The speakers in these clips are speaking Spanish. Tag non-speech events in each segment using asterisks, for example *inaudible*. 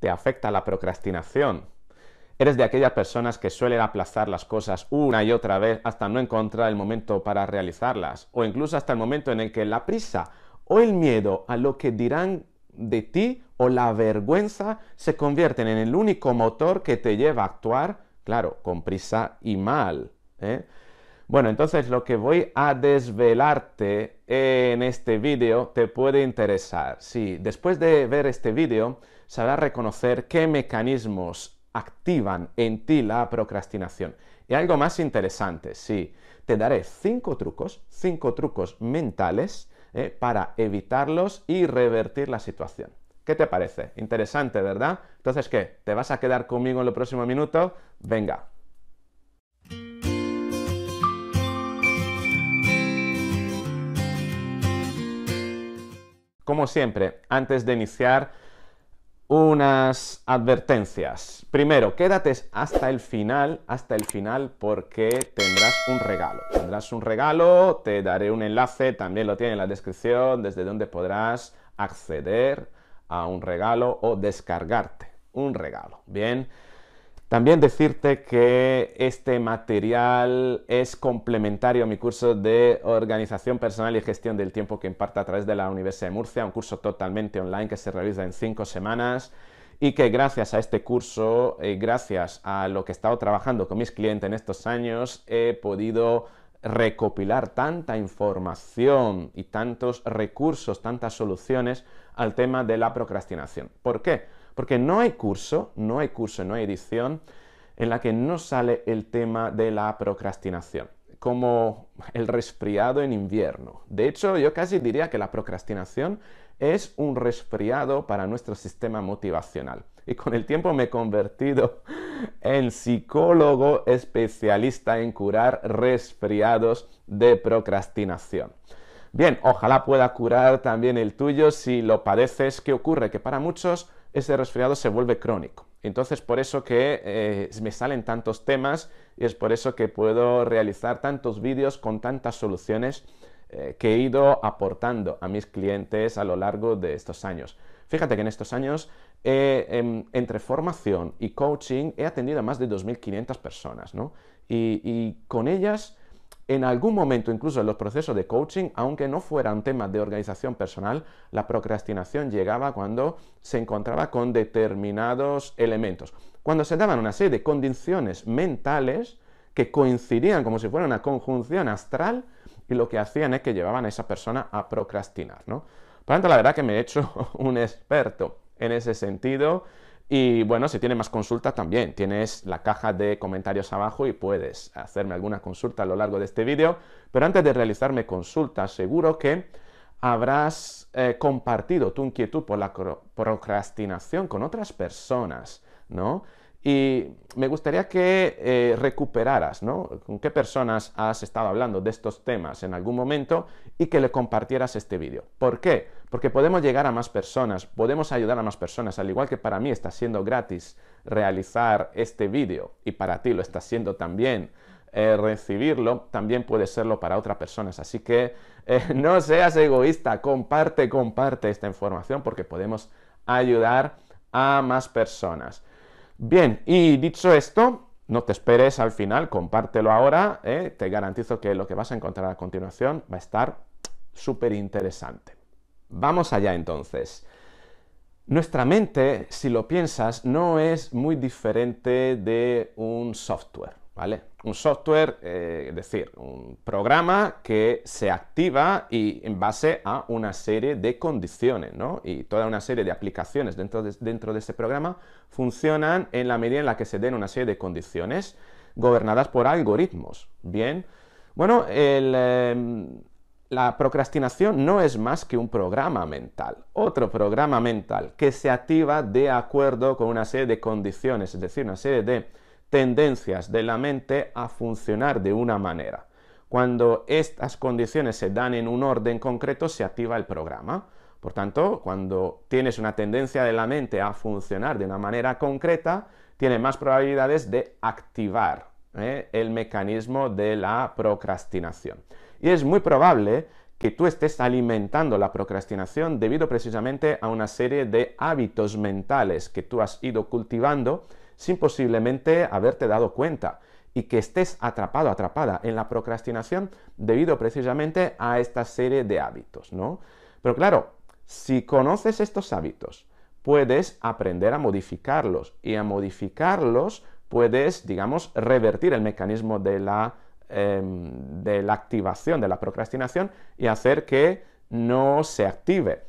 te afecta la procrastinación. Eres de aquellas personas que suelen aplazar las cosas una y otra vez hasta no encontrar el momento para realizarlas, o incluso hasta el momento en el que la prisa o el miedo a lo que dirán de ti o la vergüenza se convierten en el único motor que te lleva a actuar, claro, con prisa y mal. ¿eh? Bueno, entonces lo que voy a desvelarte en este vídeo te puede interesar. Sí, después de ver este vídeo, sabrás reconocer qué mecanismos activan en ti la procrastinación. Y algo más interesante, sí, te daré cinco trucos, cinco trucos mentales eh, para evitarlos y revertir la situación. ¿Qué te parece? Interesante, ¿verdad? Entonces, ¿qué? ¿Te vas a quedar conmigo en el próximo minuto? Venga. Como siempre, antes de iniciar unas advertencias. Primero, quédate hasta el final, hasta el final, porque tendrás un regalo. Tendrás un regalo, te daré un enlace, también lo tiene en la descripción, desde donde podrás acceder a un regalo o descargarte un regalo. Bien. También decirte que este material es complementario a mi curso de organización personal y gestión del tiempo que imparto a través de la Universidad de Murcia, un curso totalmente online que se realiza en cinco semanas y que gracias a este curso, eh, gracias a lo que he estado trabajando con mis clientes en estos años, he podido recopilar tanta información y tantos recursos, tantas soluciones al tema de la procrastinación. ¿Por qué? Porque no hay curso, no hay curso, no hay edición en la que no sale el tema de la procrastinación, como el resfriado en invierno. De hecho, yo casi diría que la procrastinación es un resfriado para nuestro sistema motivacional. Y con el tiempo me he convertido en psicólogo especialista en curar resfriados de procrastinación. Bien, ojalá pueda curar también el tuyo si lo padeces. ¿Qué ocurre? Que para muchos ese resfriado se vuelve crónico. Entonces, por eso que eh, me salen tantos temas y es por eso que puedo realizar tantos vídeos con tantas soluciones eh, que he ido aportando a mis clientes a lo largo de estos años. Fíjate que en estos años, eh, em, entre formación y coaching, he atendido a más de 2.500 personas, ¿no? y con ellas en algún momento, incluso en los procesos de coaching, aunque no fuera un tema de organización personal, la procrastinación llegaba cuando se encontraba con determinados elementos. Cuando se daban una serie de condiciones mentales que coincidían como si fuera una conjunción astral y lo que hacían es que llevaban a esa persona a procrastinar, ¿no? Por lo tanto, la verdad que me he hecho *laughs* un experto en ese sentido. Y bueno, si tienes más consultas también, tienes la caja de comentarios abajo y puedes hacerme alguna consulta a lo largo de este vídeo. Pero antes de realizarme consultas, seguro que habrás eh, compartido tu inquietud por la procrastinación con otras personas, ¿no? Y me gustaría que eh, recuperaras, ¿no? ¿Con qué personas has estado hablando de estos temas en algún momento y que le compartieras este vídeo? ¿Por qué? Porque podemos llegar a más personas, podemos ayudar a más personas, al igual que para mí está siendo gratis realizar este vídeo y para ti lo está siendo también. Eh, recibirlo también puede serlo para otras personas. Así que eh, *laughs* no seas egoísta, comparte, comparte esta información porque podemos ayudar a más personas. Bien, y dicho esto, no te esperes al final, compártelo ahora, eh. te garantizo que lo que vas a encontrar a continuación va a estar súper interesante. Vamos allá entonces. Nuestra mente, si lo piensas, no es muy diferente de un software, ¿vale? Un software, eh, es decir, un programa que se activa y en base a una serie de condiciones, ¿no? Y toda una serie de aplicaciones dentro de, dentro de ese programa funcionan en la medida en la que se den una serie de condiciones gobernadas por algoritmos, ¿bien? Bueno, el... Em, la procrastinación no es más que un programa mental, otro programa mental que se activa de acuerdo con una serie de condiciones, es decir, una serie de tendencias de la mente a funcionar de una manera. Cuando estas condiciones se dan en un orden concreto, se activa el programa. Por tanto, cuando tienes una tendencia de la mente a funcionar de una manera concreta, tiene más probabilidades de activar eh, el mecanismo de la procrastinación. Y es muy probable que tú estés alimentando la procrastinación debido precisamente a una serie de hábitos mentales que tú has ido cultivando sin posiblemente haberte dado cuenta y que estés atrapado, atrapada en la procrastinación debido precisamente a esta serie de hábitos, ¿no? Pero claro, si conoces estos hábitos, puedes aprender a modificarlos y a modificarlos puedes, digamos, revertir el mecanismo de la Em, de la activación, de la procrastinación y hacer que no se active.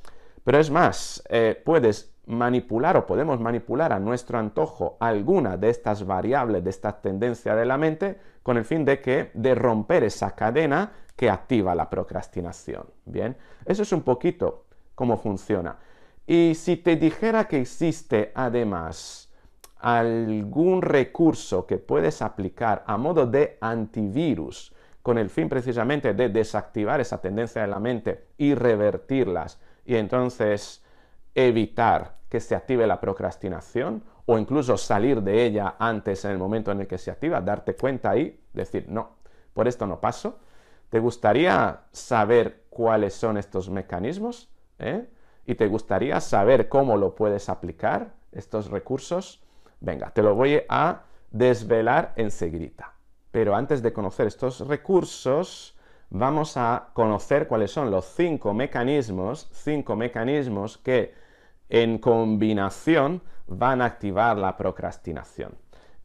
Pero es más, eh, puedes manipular o podemos manipular a nuestro antojo alguna de estas variables, de esta tendencia de la mente, con el fin de que de romper esa cadena que activa la procrastinación. Bien, eso es un poquito cómo funciona. Y si te dijera que existe además algún recurso que puedes aplicar a modo de antivirus con el fin precisamente de desactivar esa tendencia de la mente y revertirlas y entonces evitar que se active la procrastinación o incluso salir de ella antes en el momento en el que se activa, darte cuenta y decir, no, por esto no paso. ¿Te gustaría saber cuáles son estos mecanismos? Eh? ¿Y te gustaría saber cómo lo puedes aplicar, estos recursos? Venga, te lo voy a desvelar enseguida. Pero antes de conocer estos recursos, vamos a conocer cuáles son los cinco mecanismos, cinco mecanismos que en combinación van a activar la procrastinación.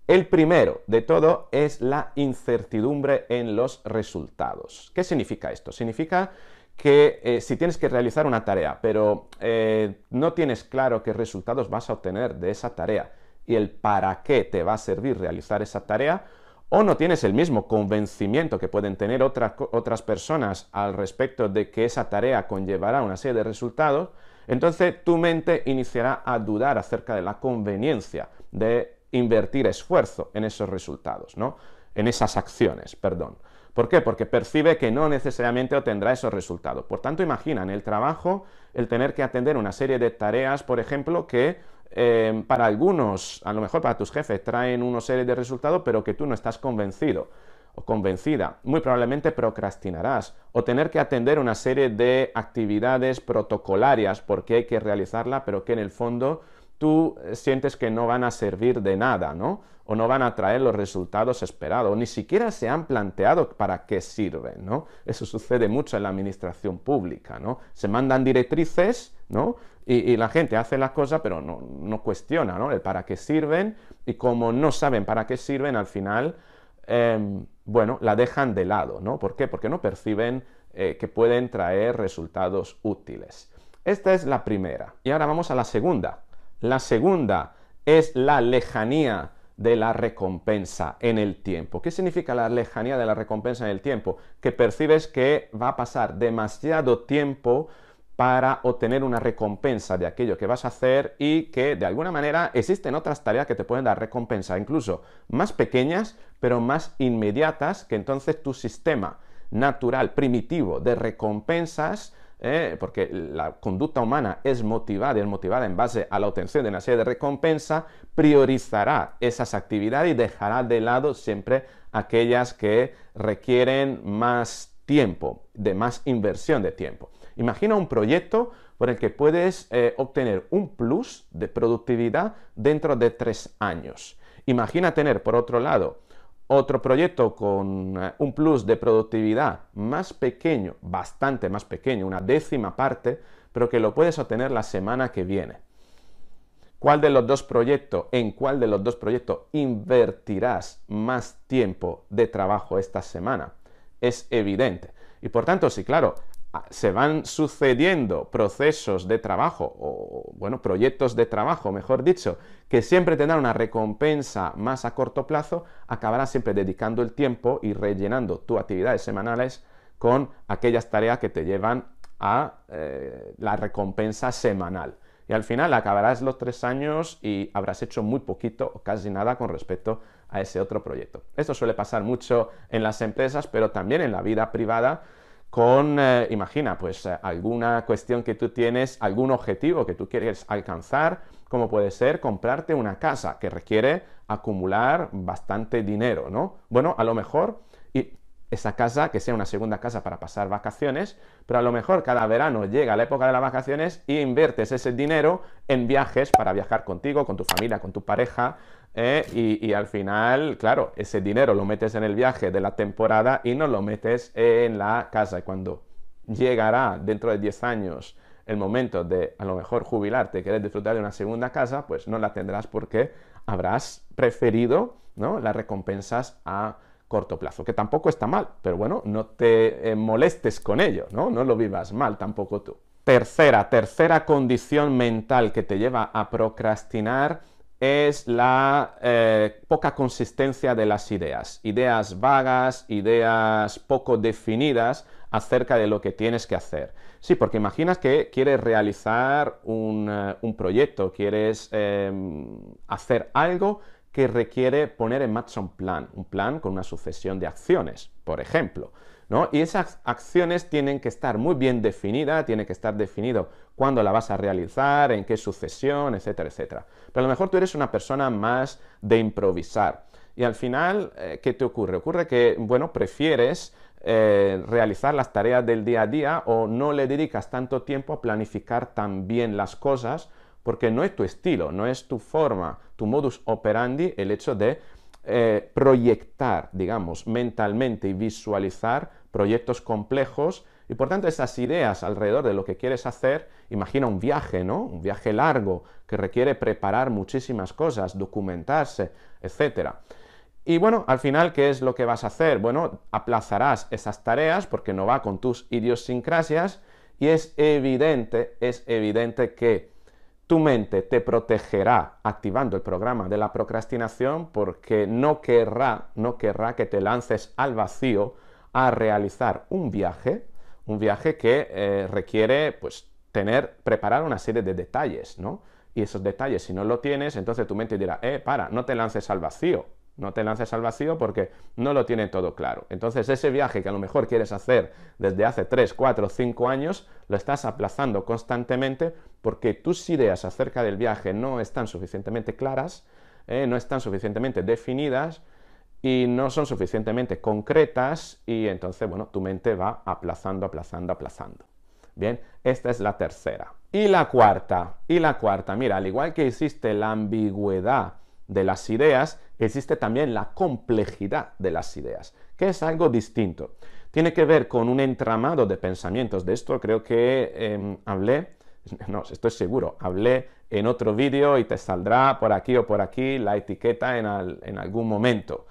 El primero de todo es la incertidumbre en los resultados. ¿Qué significa esto? Significa que eh, si tienes que realizar una tarea, pero eh, no tienes claro qué resultados vas a obtener de esa tarea, y el para qué te va a servir realizar esa tarea, o no tienes el mismo convencimiento que pueden tener otras, otras personas al respecto de que esa tarea conllevará una serie de resultados, entonces tu mente iniciará a dudar acerca de la conveniencia de invertir esfuerzo en esos resultados, ¿no? En esas acciones, perdón. ¿Por qué? Porque percibe que no necesariamente obtendrá esos resultados. Por tanto, imagina en el trabajo el tener que atender una serie de tareas, por ejemplo, que eh, para algunos, a lo mejor para tus jefes, traen una serie de resultados, pero que tú no estás convencido o convencida. Muy probablemente procrastinarás o tener que atender una serie de actividades protocolarias porque hay que realizarla, pero que en el fondo tú eh, sientes que no van a servir de nada, ¿no? O no van a traer los resultados esperados, o ni siquiera se han planteado para qué sirven, ¿no? Eso sucede mucho en la administración pública, ¿no? Se mandan directrices, ¿no? Y, la gente hace las cosas, pero no, cuestiona, ¿no? El para qué sirven, y como no saben para qué sirven, al final, em, bueno, la dejan de lado, ¿no? ¿Por qué? Porque no perciben eh, que pueden traer resultados útiles. Esta es la primera. Y ahora vamos a la segunda. La segunda es la lejanía de la recompensa en el tiempo. ¿Qué significa la lejanía de la recompensa en el tiempo? Que percibes que va a pasar demasiado tiempo para obtener una recompensa de aquello que vas a hacer y que de alguna manera existen otras tareas que te pueden dar recompensa, incluso más pequeñas, pero más inmediatas, que entonces tu sistema natural primitivo de recompensas ¿eh? porque la conducta humana es motivada y es motivada en base a la obtención de una serie de recompensa, priorizará esas actividades y dejará de lado siempre aquellas que requieren más tiempo, de más inversión de tiempo. Imagina un proyecto por el que puedes eh, obtener un plus de productividad dentro de tres años. Imagina tener, por otro lado, otro proyecto con eh, un plus de productividad más pequeño, bastante más pequeño, una décima parte, pero que lo puedes obtener la semana que viene. ¿Cuál de los dos proyectos, en cuál de los dos proyectos invertirás más tiempo de trabajo esta semana? Es evidente. Y por tanto, sí, claro, Ah, se van sucediendo procesos de trabajo, o bueno, proyectos de trabajo, mejor dicho, que siempre tendrán una recompensa más a corto plazo, acabarás siempre dedicando el tiempo y rellenando tus actividades semanales con aquellas tareas que te llevan a eh, la recompensa semanal. Y al final acabarás los tres años y habrás hecho muy poquito o casi nada con respecto a ese otro proyecto. Esto suele pasar mucho en las empresas, pero también en la vida privada con, eh, imagina, pues eh, alguna cuestión que tú tienes, algún objetivo que tú quieres alcanzar, como puede ser comprarte una casa que requiere acumular bastante dinero, ¿no? Bueno, a lo mejor esa casa, que sea una segunda casa para pasar vacaciones, pero a lo mejor cada verano llega la época de las vacaciones y inviertes ese dinero en viajes para viajar contigo, con tu familia, con tu pareja, eh, y, al final, claro, ese dinero lo metes en el viaje de la temporada y no lo metes en la casa. Y cuando llegará dentro de 10 años el momento de a lo mejor jubilarte, querer disfrutar de una segunda casa, pues no la tendrás porque habrás preferido ¿no? las recompensas a corto plazo, que tampoco está mal, pero bueno, no te eh, molestes con ello, ¿no? No lo vivas mal tampoco tú. Tercera, tercera condición mental que te lleva a procrastinar es la eh, poca consistencia de las ideas, ideas vagas, ideas poco definidas acerca de lo que tienes que hacer. Sí, porque imaginas que quieres realizar un, eh, proyecto, quieres em, hacer algo, que requiere poner en marcha un plan, un plan con una sucesión de acciones, por ejemplo. ¿no? Y esas acciones tienen que estar muy bien definidas, tiene que estar definido cuándo la vas a realizar, en qué sucesión, etcétera, etcétera. Pero a lo mejor tú eres una persona más de improvisar. Y al final, eh, ¿qué te ocurre? Ocurre que, bueno, prefieres eh, realizar las tareas del día a día o no le dedicas tanto tiempo a planificar tan bien las cosas porque no es tu estilo, no es tu forma, tu modus operandi, el hecho de eh, proyectar, digamos, mentalmente y visualizar proyectos complejos y por tanto esas ideas alrededor de lo que quieres hacer, imagina un viaje, ¿no? Un viaje largo que requiere preparar muchísimas cosas, documentarse, etc. Y bueno, al final, ¿qué es lo que vas a hacer? Bueno, aplazarás esas tareas porque no va con tus idiosincrasias y es evidente, es evidente que tu mente te protegerá activando el programa de la procrastinación porque no querrá, no querrá que te lances al vacío a realizar un viaje, un viaje que eh, requiere pues tener, preparar una serie de detalles, ¿no? Y esos detalles, si no lo tienes, entonces tu mente dirá, eh, para, no te lances al vacío, no te lances al vacío porque no lo tiene todo claro. Entonces ese viaje que a lo mejor quieres hacer desde hace 3, 4, 5 años, lo estás aplazando constantemente porque tus ideas acerca del viaje no están suficientemente claras, eh, no están suficientemente definidas y no son suficientemente concretas y entonces, bueno, tu mente va aplazando, aplazando, aplazando. Bien, esta es la tercera. Y la cuarta, y la cuarta, mira, al igual que hiciste la ambigüedad de las ideas, existe también la complejidad de las ideas, que es algo distinto. Tiene que ver con un entramado de pensamientos. De esto creo que em, hablé, *laughs* no, estoy seguro, hablé en otro vídeo y te saldrá por aquí o por aquí la etiqueta en, algún momento.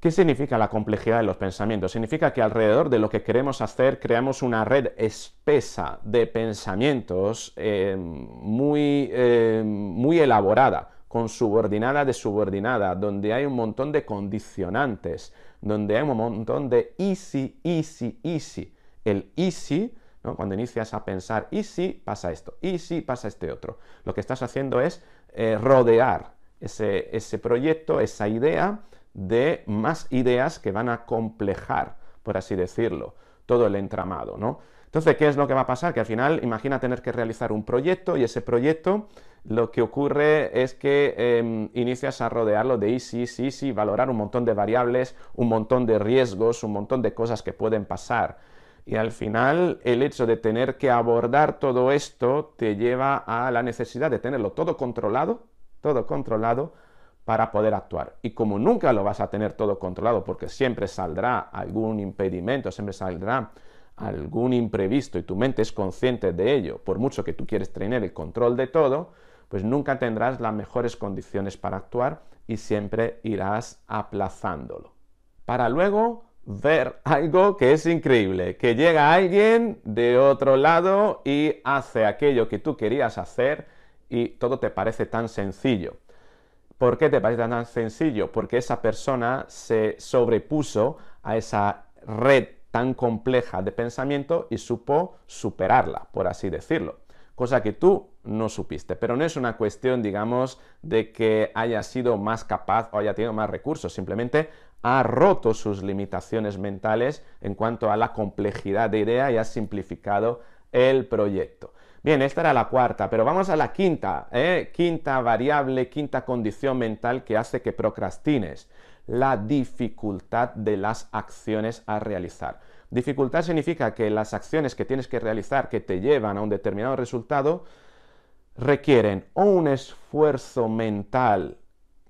¿Qué significa la complejidad de los pensamientos? Significa que alrededor de lo que queremos hacer creamos una red espesa de pensamientos em, muy, em, muy elaborada con subordinada de subordinada, donde hay un montón de condicionantes, donde hay un montón de easy, easy, easy. El easy, cuando inicias a pensar, easy, pasa esto, y si pasa este otro. Lo que estás haciendo es eh, rodear ese, ese proyecto, esa idea, de más ideas que van a complejar, por así decirlo, todo el entramado, ¿no? Entonces, ¿qué es lo que va a pasar? Que al final, imagina tener que realizar un proyecto y ese proyecto lo que ocurre es que em, inicias a rodearlo de sí, sí, sí, valorar un montón de variables, un montón de riesgos, un montón de cosas que pueden pasar. Y al final, el hecho de tener que abordar todo esto te lleva a la necesidad de tenerlo todo controlado, todo controlado, para poder actuar. Y como nunca lo vas a tener todo controlado, porque siempre saldrá algún impedimento, siempre saldrá algún imprevisto y tu mente es consciente de ello, por mucho que tú quieres tener el control de todo, pues nunca tendrás las mejores condiciones para actuar y siempre irás aplazándolo. Para luego ver algo que es increíble, que llega alguien de otro lado y hace aquello que tú querías hacer y todo te parece tan sencillo. ¿Por qué te parece tan sencillo? Porque esa persona se sobrepuso a esa red tan compleja de pensamiento y supo superarla, por así decirlo. Cosa que tú no supiste. Pero no es una cuestión, digamos, de que haya sido más capaz o haya tenido más recursos. Simplemente ha roto sus limitaciones mentales en cuanto a la complejidad de idea y ha simplificado el proyecto. Bien, esta era la cuarta, pero vamos a la quinta, ¿eh? quinta variable, quinta condición mental que hace que procrastines la dificultad de las acciones a realizar. Dificultad significa que las acciones que tienes que realizar, que te llevan a un determinado resultado, requieren o un esfuerzo mental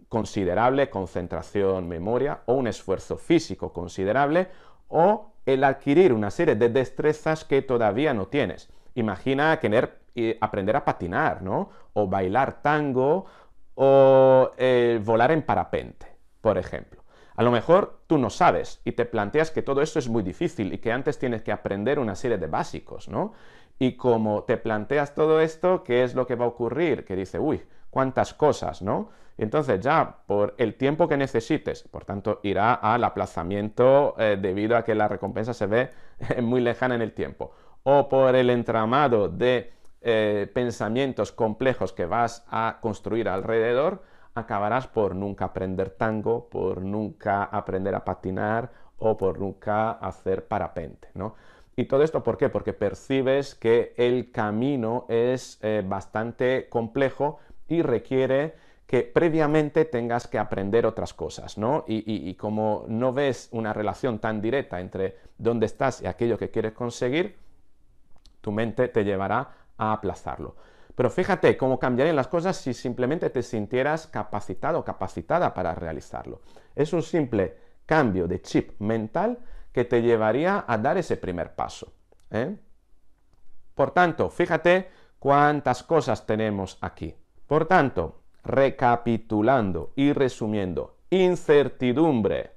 considerable, concentración, memoria, o un esfuerzo físico considerable, o el adquirir una serie de destrezas que todavía no tienes. Imagina eh, aprender a patinar, ¿no? O bailar tango, o eh, volar en parapente por ejemplo. A lo mejor tú no sabes y te planteas que todo esto es muy difícil y que antes tienes que aprender una serie de básicos, ¿no? Y como te planteas todo esto, ¿qué es lo que va a ocurrir? Que dice, uy, cuántas cosas, ¿no? Entonces ya por el tiempo que necesites, por tanto irá al aplazamiento eh, debido a que la recompensa se ve eh, muy lejana en el tiempo, o por el entramado de eh, pensamientos complejos que vas a construir alrededor, acabarás por nunca aprender tango, por nunca aprender a patinar o por nunca hacer parapente, ¿no? Y todo esto, ¿por qué? Porque percibes que el camino es eh, bastante complejo y requiere que previamente tengas que aprender otras cosas, ¿no? y, como no ves una relación tan directa entre dónde estás y aquello que quieres conseguir, tu mente te llevará a aplazarlo. Pero fíjate cómo cambiarían las cosas si simplemente te sintieras capacitado o capacitada para realizarlo. Es un simple cambio de chip mental que te llevaría a dar ese primer paso. ¿eh? Por tanto, fíjate cuántas cosas tenemos aquí. Por tanto, recapitulando y resumiendo, incertidumbre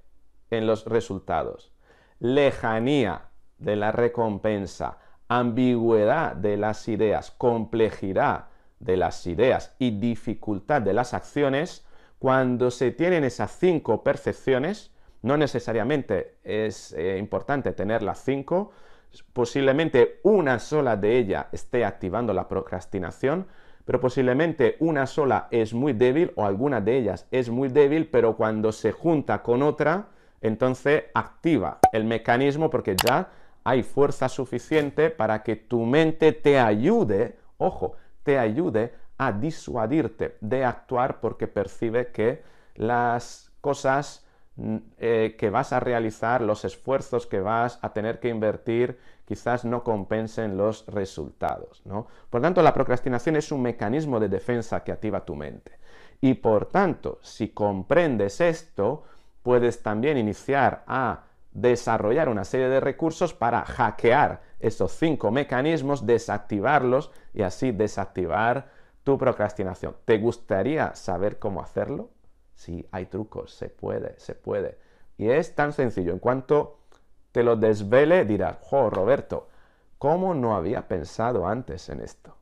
en los resultados, lejanía de la recompensa, ambigüedad de las ideas, complejidad de las ideas y dificultad de las acciones, cuando se tienen esas cinco percepciones, no necesariamente es eh, importante tener las cinco, posiblemente una sola de ellas esté activando la procrastinación, pero posiblemente una sola es muy débil o alguna de ellas es muy débil, pero cuando se junta con otra, entonces activa el mecanismo porque ya hay fuerza suficiente para que tu mente te ayude, ojo, te ayude a disuadirte de actuar porque percibe que las cosas mm, eh, que vas a realizar, los esfuerzos que vas a tener que invertir, quizás no compensen los resultados. ¿no? Por tanto, la procrastinación es un mecanismo de defensa que activa tu mente. Y por tanto, si comprendes esto, puedes también iniciar a desarrollar una serie de recursos para hackear esos cinco mecanismos, desactivarlos y así desactivar tu procrastinación. ¿Te gustaría saber cómo hacerlo? Sí, hay trucos, se puede, se puede. Y es tan sencillo, en cuanto te lo desvele dirás, jo, Roberto, ¿cómo no había pensado antes en esto?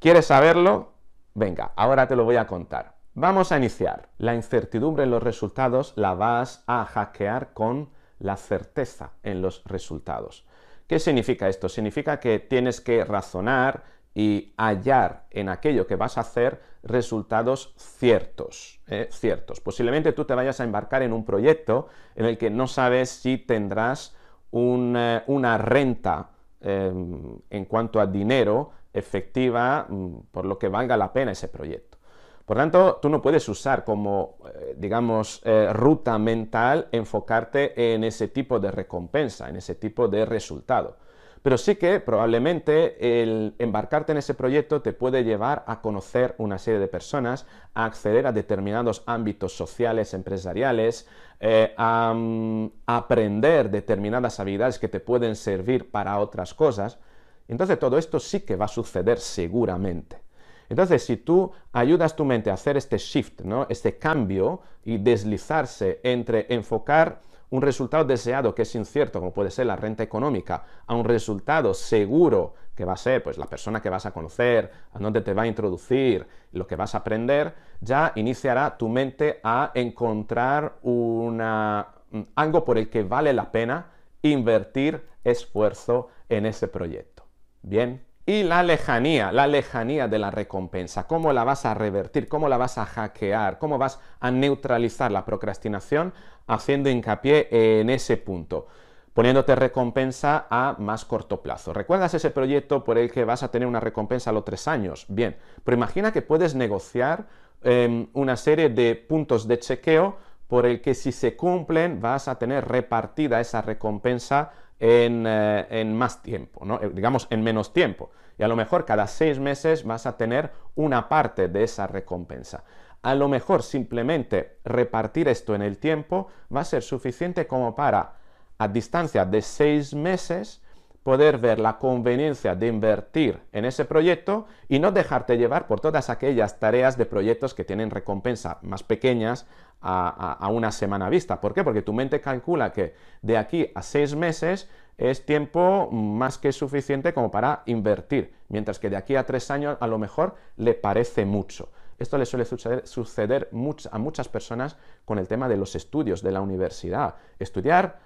¿Quieres saberlo? Venga, ahora te lo voy a contar. Vamos a iniciar. La incertidumbre en los resultados la vas a hackear con la certeza en los resultados. ¿Qué significa esto? Significa que tienes que razonar y hallar en aquello que vas a hacer resultados ciertos, ¿eh? ciertos. Posiblemente tú te vayas a embarcar en un proyecto en el que no sabes si tendrás eh, una renta em, en cuanto a dinero efectiva mm, por lo que valga la pena ese proyecto. Por tanto, tú no puedes usar como, eh, digamos, eh, ruta mental enfocarte en ese tipo de recompensa, en ese tipo de resultado. Pero sí que probablemente el embarcarte en ese proyecto te puede llevar a conocer una serie de personas, a acceder a determinados ámbitos sociales, empresariales, eh, a mm, aprender determinadas habilidades que te pueden servir para otras cosas. Entonces todo esto sí que va a suceder seguramente. Entonces, si tú ayudas tu mente a hacer este shift, ¿no? este cambio y deslizarse entre enfocar un resultado deseado que es incierto, como puede ser la renta económica, a un resultado seguro que va a ser pues, la persona que vas a conocer, a dónde te va a introducir, lo que vas a aprender, ya iniciará tu mente a encontrar mm, algo por el que vale la pena invertir esfuerzo en ese proyecto. Bien y la lejanía, la lejanía de la recompensa. ¿Cómo la vas a revertir? ¿Cómo la vas a hackear? ¿Cómo vas a neutralizar la procrastinación? Haciendo hincapié en ese punto, poniéndote recompensa a más corto plazo. ¿Recuerdas ese proyecto por el que vas a tener una recompensa a los tres años? Bien, pero imagina que puedes negociar em, una serie de puntos de chequeo por el que si se cumplen vas a tener repartida esa recompensa eh, en, más tiempo, eh, digamos en menos tiempo. Y a lo mejor cada seis meses vas a tener una parte de esa recompensa. A lo mejor simplemente repartir esto en el tiempo va a ser suficiente como para, a distancia de seis meses, poder ver la conveniencia de invertir en ese proyecto y no dejarte llevar por todas aquellas tareas de proyectos que tienen recompensa más pequeñas a, una semana vista. ¿Por qué? Porque tu mente calcula que de aquí a seis meses es tiempo más que suficiente como para invertir, mientras que de aquí a tres años a lo mejor le parece mucho. Esto le suele suceder, a muchas personas con el tema de los estudios, de la universidad. Estudiar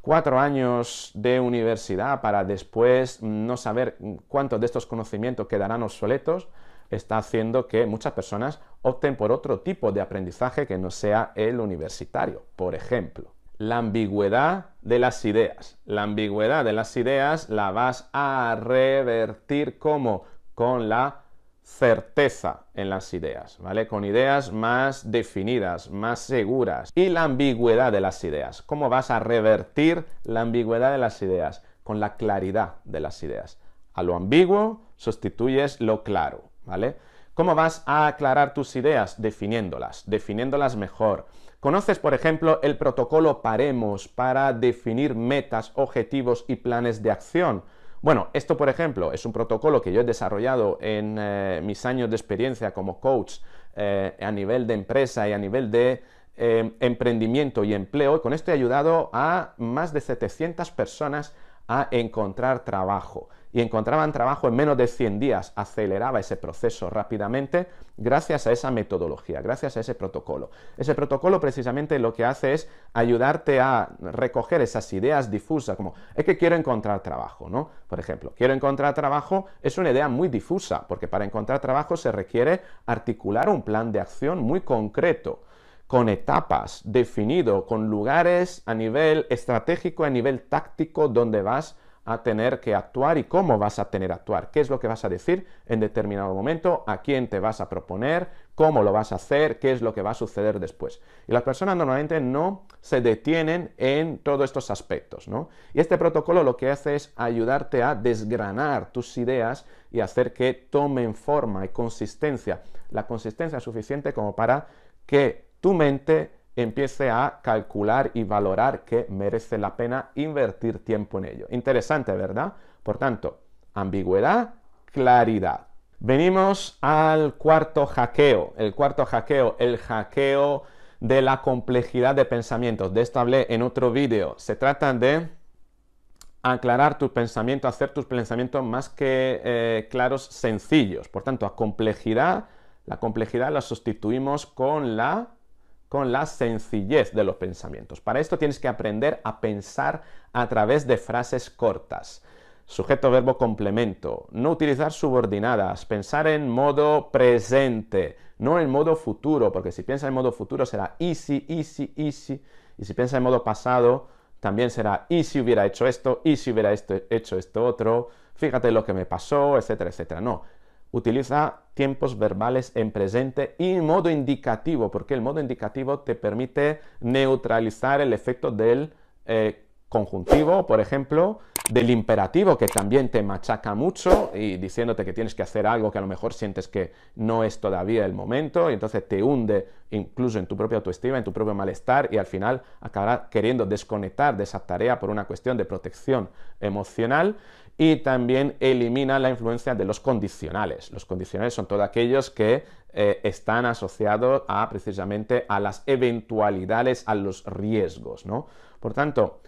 cuatro años de universidad para después no saber cuántos de estos conocimientos quedarán obsoletos, está haciendo que muchas personas opten por otro tipo de aprendizaje que no sea el universitario. Por ejemplo, la ambigüedad de las ideas. La ambigüedad de las ideas la vas a revertir como con la certeza en las ideas, ¿vale? Con ideas más definidas, más seguras. Y la ambigüedad de las ideas. ¿Cómo vas a revertir la ambigüedad de las ideas? Con la claridad de las ideas. A lo ambiguo sustituyes lo claro. ¿Cómo vas a aclarar tus ideas? Definiéndolas, definiéndolas mejor. ¿Conoces, por ejemplo, el protocolo Paremos para definir metas, objetivos y planes de acción? Bueno, esto, por ejemplo, es un protocolo que yo he desarrollado en eh, mis años de experiencia como coach eh, a nivel de empresa y a nivel de eh, emprendimiento y empleo. Y con esto he ayudado a más de 700 personas a encontrar trabajo y encontraban trabajo en menos de 100 días. Aceleraba ese proceso rápidamente gracias a esa metodología, gracias a ese protocolo. Ese protocolo precisamente lo que hace es ayudarte a recoger esas ideas difusas, como es que quiero encontrar trabajo, ¿no? Por ejemplo, quiero encontrar trabajo es una idea muy difusa, porque para encontrar trabajo se requiere articular un plan de acción muy concreto con etapas definido, con lugares a nivel estratégico, a nivel táctico, donde vas a tener que actuar y cómo vas a tener que actuar, qué es lo que vas a decir en determinado momento, a quién te vas a proponer, cómo lo vas a hacer, qué es lo que va a suceder después. Y las personas normalmente no se detienen en todos estos aspectos, ¿no? Y este protocolo lo que hace es ayudarte a desgranar tus ideas y hacer que tomen forma y consistencia, la consistencia suficiente como para que tu mente empiece a calcular y valorar que merece la pena invertir tiempo en ello. Interesante, ¿verdad? Por tanto, ambigüedad, claridad. Venimos al cuarto hackeo. El cuarto hackeo, el hackeo de la complejidad de pensamientos. De esto hablé en otro vídeo. Se trata de aclarar tus pensamientos, hacer tus pensamientos más que eh, claros, sencillos. Por tanto, a complejidad, la complejidad la sustituimos con la con la sencillez de los pensamientos. Para esto tienes que aprender a pensar a través de frases cortas. Sujeto, verbo, complemento. No utilizar subordinadas. Pensar en modo presente, no en modo futuro, porque si piensas en modo futuro será easy, easy, easy. Y si piensas en modo pasado, también será y si hubiera hecho esto, y si hubiera este, hecho esto otro, fíjate lo que me pasó, etcétera, etcétera. No, utiliza tiempos verbales en presente y modo indicativo, porque el modo indicativo te permite neutralizar el efecto del eh, conjuntivo, por ejemplo, del imperativo, que también te machaca mucho y diciéndote que tienes que hacer algo que a lo mejor sientes que no es todavía el momento, y entonces te hunde incluso en tu propia autoestima, en tu propio malestar, y al final acabarás queriendo desconectar de esa tarea por una cuestión de protección emocional y también elimina la influencia de los condicionales. Los condicionales son todos aquellos que eh, están asociados a precisamente a las eventualidades, a los riesgos, ¿no? Por tanto,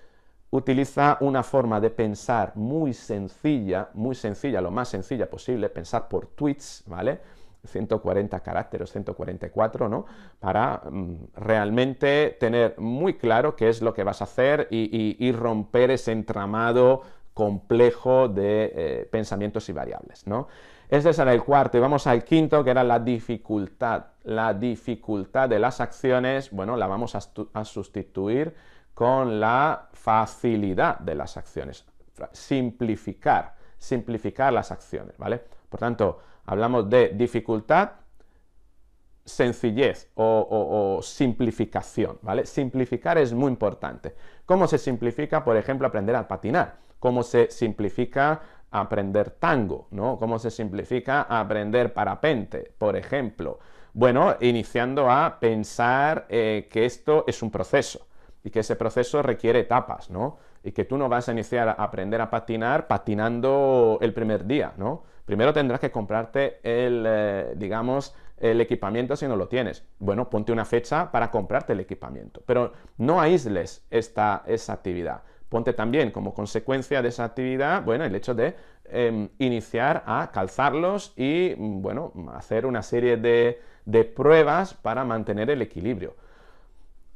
utiliza una forma de pensar muy sencilla, muy sencilla, lo más sencilla posible, pensar por tweets, ¿vale? 140 caracteres, 144, ¿no? Para mm, realmente tener muy claro qué es lo que vas a hacer y, y romper ese entramado complejo de eh, pensamientos y variables, ¿no? Este será el cuarto y vamos al quinto, que era la dificultad. La dificultad de las acciones, bueno, la vamos a, sustituir con la facilidad de las acciones. Simplificar, simplificar las acciones, ¿vale? Por tanto, hablamos de dificultad, sencillez o, o, simplificación, ¿vale? Simplificar es muy importante. ¿Cómo se simplifica, por ejemplo, aprender a patinar? cómo se simplifica aprender tango, ¿no? Cómo se simplifica aprender parapente, por ejemplo. Bueno, iniciando a pensar eh, que esto es un proceso y que ese proceso requiere etapas, ¿no? Y que tú no vas a iniciar a aprender a patinar patinando el primer día, ¿no? Primero tendrás que comprarte el, eh, digamos, el equipamiento si no lo tienes. Bueno, ponte una fecha para comprarte el equipamiento, pero no aísles esta, esa actividad. Ponte también como consecuencia de esa actividad, bueno, el hecho de em, iniciar a calzarlos y, mm, bueno, hacer una serie de, pruebas para mantener el equilibrio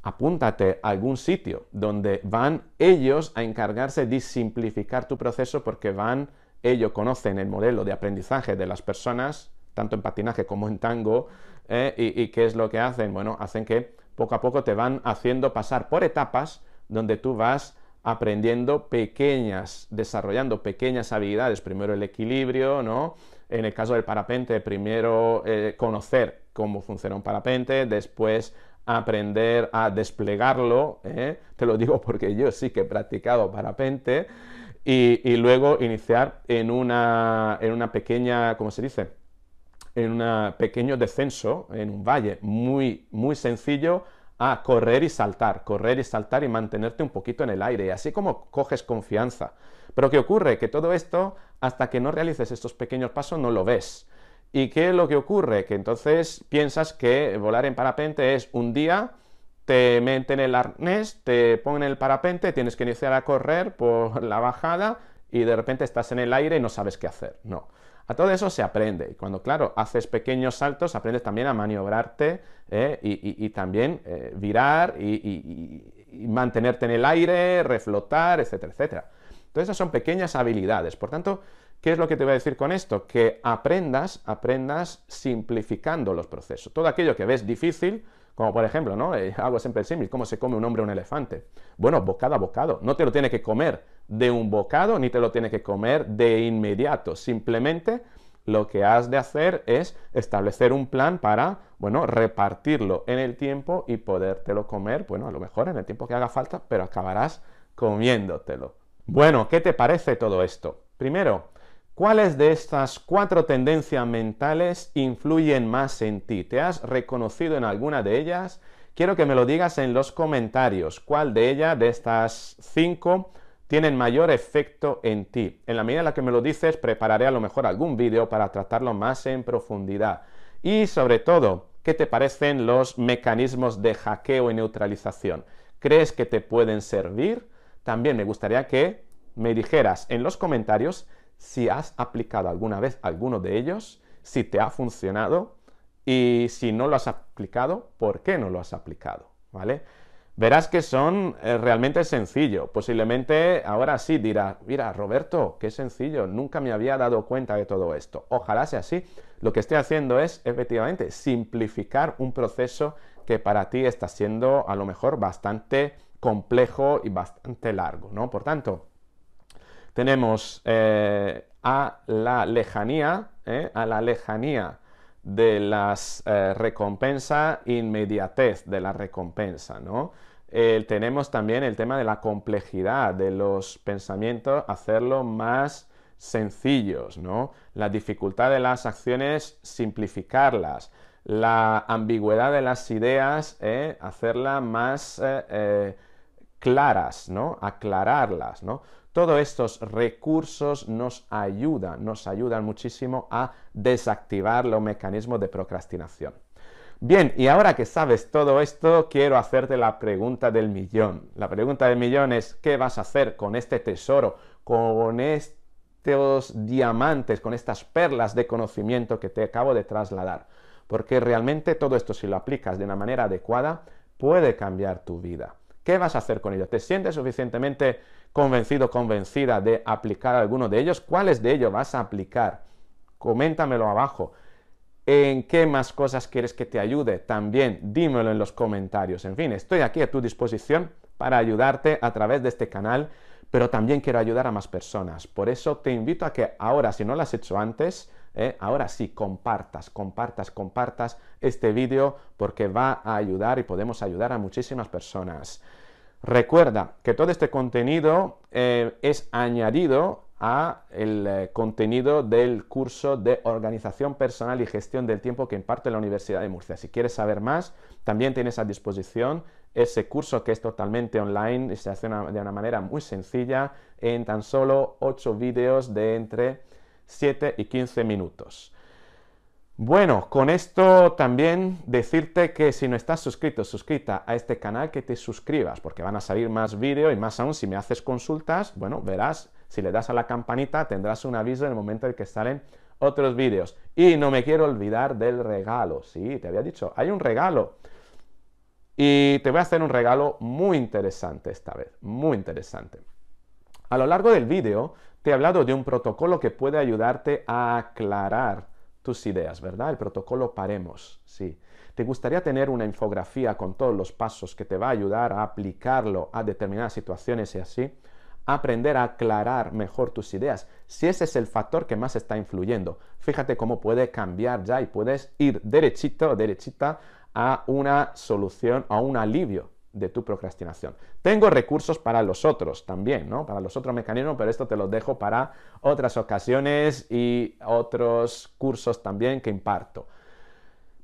apúntate a algún sitio donde van ellos a encargarse de simplificar tu proceso porque van, ellos conocen el modelo de aprendizaje de las personas, tanto en patinaje como en tango, eh, y, y, qué es lo que hacen. Bueno, hacen que poco a poco te van haciendo pasar por etapas donde tú vas aprendiendo pequeñas, desarrollando pequeñas habilidades, primero el equilibrio, ¿no? En el caso del parapente, primero eh, conocer cómo funciona un parapente, después aprender a desplegarlo, ¿eh? te lo digo porque yo sí que he practicado parapente, y, luego iniciar en una, pequeña, ¿cómo se dice? En un pequeño descenso, en un valle muy, muy sencillo, a ah, correr y saltar, correr y saltar y mantenerte un poquito en el aire, y así como coges confianza. Pero ¿qué ocurre? Que todo esto, hasta que no realices estos pequeños pasos, no lo ves. ¿Y qué es lo que ocurre? Que entonces piensas que volar en parapente es un día, te meten el arnés, te ponen el parapente, tienes que iniciar a correr por la bajada y de repente estás en el aire y no sabes qué hacer. No. A todo eso se aprende. Y cuando, claro, haces pequeños saltos, aprendes también a maniobrarte ¿eh? y, también eh, virar y, y, mantenerte en el aire, reflotar, etcétera, etcétera. Entonces, esas son pequeñas habilidades. Por tanto, ¿qué es lo que te voy a decir con esto? Que aprendas, aprendas simplificando los procesos. Todo aquello que ves difícil, como por ejemplo, ¿no? Eh, hago siempre el ¿cómo se come un hombre un elefante? Bueno, bocado a bocado. No te lo tiene que comer de un bocado ni te lo tiene que comer de inmediato. Simplemente lo que has de hacer es establecer un plan para, bueno, repartirlo en el tiempo y podértelo comer, bueno, a lo mejor en el tiempo que haga falta, pero acabarás comiéndotelo. Bueno, ¿qué te parece todo esto? Primero, ¿Cuáles de estas cuatro tendencias mentales influyen más en ti? ¿Te has reconocido en alguna de ellas? Quiero que me lo digas en los comentarios. ¿Cuál de ellas, de estas cinco, tienen mayor efecto en ti? En la medida en la que me lo dices, prepararé a lo mejor algún vídeo para tratarlo más en profundidad. Y sobre todo, ¿qué te parecen los mecanismos de hackeo y neutralización? ¿Crees que te pueden servir? También me gustaría que me dijeras en los comentarios si has aplicado alguna vez alguno de ellos, si te ha funcionado y si no lo has aplicado, ¿por qué no lo has aplicado? ¿Vale? Verás que son eh, realmente sencillo. Posiblemente ahora sí dirás, mira, Roberto, qué sencillo, nunca me había dado cuenta de todo esto. Ojalá sea así. Lo que estoy haciendo es, efectivamente, simplificar un proceso que para ti está siendo a lo mejor bastante complejo y bastante largo, ¿no? Por tanto, tenemos eh, a la lejanía, eh, a la lejanía de las eh, recompensas, inmediatez de la recompensa, ¿no? tenemos también el tema de la complejidad de los pensamientos, hacerlo más sencillos, ¿no? La dificultad de las acciones, simplificarlas. La ambigüedad de las ideas, hacerlas más claras, ¿no? Aclararlas, ¿no? Todos estos recursos nos ayudan, nos ayudan muchísimo a desactivar los mecanismos de procrastinación. Bien, y ahora que sabes todo esto, quiero hacerte la pregunta del millón. La pregunta del millón es, ¿qué vas a hacer con este tesoro, con estos diamantes, con estas perlas de conocimiento que te acabo de trasladar? Porque realmente todo esto, si lo aplicas de una manera adecuada, puede cambiar tu vida. ¿Qué vas a hacer con ello? ¿Te sientes suficientemente convencido, convencida de aplicar alguno de ellos, ¿cuáles de ellos vas a aplicar? Coméntamelo abajo. ¿En qué más cosas quieres que te ayude? También dímelo en los comentarios. En fin, estoy aquí a tu disposición para ayudarte a través de este canal, pero también quiero ayudar a más personas. Por eso te invito a que ahora, si no lo has hecho antes, eh, ahora sí, compartas, compartas, compartas este vídeo porque va a ayudar y podemos ayudar a muchísimas personas. Recuerda que todo este contenido eh, es añadido a el eh, contenido del curso de organización personal y gestión del tiempo que imparte la Universidad de Murcia. Si quieres saber más, también tienes a disposición ese curso que es totalmente online y se hace de una manera muy sencilla en tan solo 8 vídeos de entre 7 y 15 minutos. Bueno, con esto también decirte que si no estás suscrito, suscrita a este canal, que te suscribas, porque van a salir más vídeos y más aún si me haces consultas, bueno, verás, si le das a la campanita tendrás un aviso en el momento en que salen otros vídeos. Y no me quiero olvidar del regalo, sí, te había dicho, hay un regalo. Y te voy a hacer un regalo muy interesante esta vez, muy interesante. A lo largo del vídeo te he hablado de un protocolo que puede ayudarte a aclarar tus ideas, ¿verdad? El protocolo Paremos, sí. ¿Te gustaría tener una infografía con todos los pasos que te va a ayudar a aplicarlo a determinadas situaciones y así? Aprender a aclarar mejor tus ideas, si ese es el factor que más está influyendo. Fíjate cómo puede cambiar ya y puedes ir derechito, derechita a una solución, a un alivio de tu procrastinación. Tengo recursos para los otros también, ¿no? Para los otros mecanismos, pero esto te lo dejo para otras ocasiones y otros cursos también que imparto.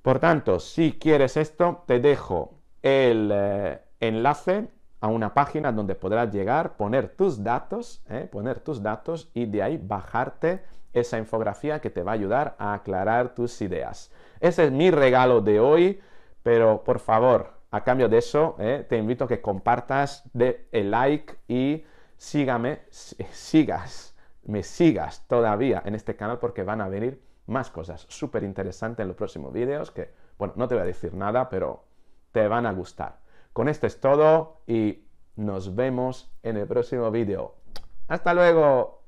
Por tanto, si quieres esto, te dejo el eh, enlace a una página donde podrás llegar, poner tus datos, ¿eh? poner tus datos y de ahí bajarte esa infografía que te va a ayudar a aclarar tus ideas. Ese es mi regalo de hoy, pero por favor, a cambio de eso, eh, te invito a que compartas, de el like y sígame, sigas, me sigas todavía en este canal porque van a venir más cosas súper interesantes en los próximos vídeos que, bueno, no te voy a decir nada, pero te van a gustar. Con esto es todo y nos vemos en el próximo vídeo. ¡Hasta luego!